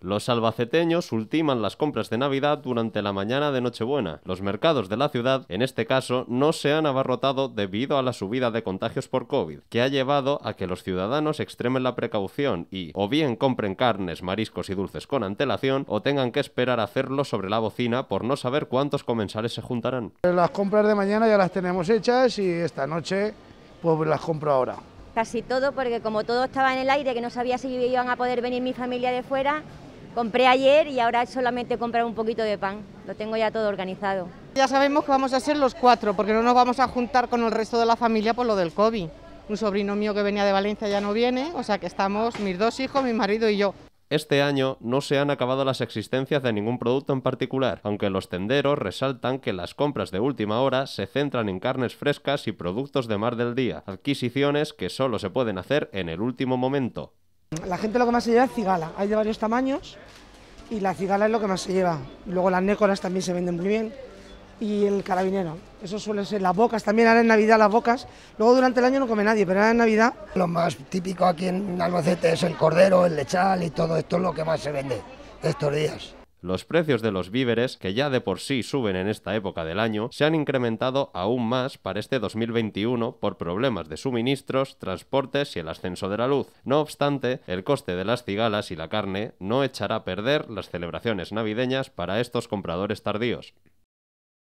Los albaceteños ultiman las compras de Navidad durante la mañana de Nochebuena. Los mercados de la ciudad, en este caso, no se han abarrotado debido a la subida de contagios por COVID, que ha llevado a que los ciudadanos extremen la precaución y o bien compren carnes, mariscos y dulces con antelación o tengan que esperar a hacerlo sobre la bocina por no saber cuántos comensales se juntarán. Las compras de mañana ya las tenemos hechas y esta noche pues las compro ahora. Casi todo, porque como todo estaba en el aire, que no sabía si iban a poder venir mi familia de fuera, Compré ayer y ahora solamente comprar un poquito de pan, lo tengo ya todo organizado. Ya sabemos que vamos a ser los cuatro, porque no nos vamos a juntar con el resto de la familia por lo del COVID. Un sobrino mío que venía de Valencia ya no viene, o sea que estamos mis dos hijos, mi marido y yo. Este año no se han acabado las existencias de ningún producto en particular, aunque los tenderos resaltan que las compras de última hora se centran en carnes frescas y productos de mar del día, adquisiciones que solo se pueden hacer en el último momento. La gente lo que más se lleva es cigala, hay de varios tamaños y la cigala es lo que más se lleva. Luego las nécoras también se venden muy bien y el carabinero. Eso suele ser las bocas, también ahora en Navidad las bocas. Luego durante el año no come nadie, pero ahora en Navidad... Lo más típico aquí en Albacete es el cordero, el lechal y todo esto es lo que más se vende estos días. Los precios de los víveres, que ya de por sí suben en esta época del año, se han incrementado aún más para este 2021 por problemas de suministros, transportes y el ascenso de la luz. No obstante, el coste de las cigalas y la carne no echará a perder las celebraciones navideñas para estos compradores tardíos.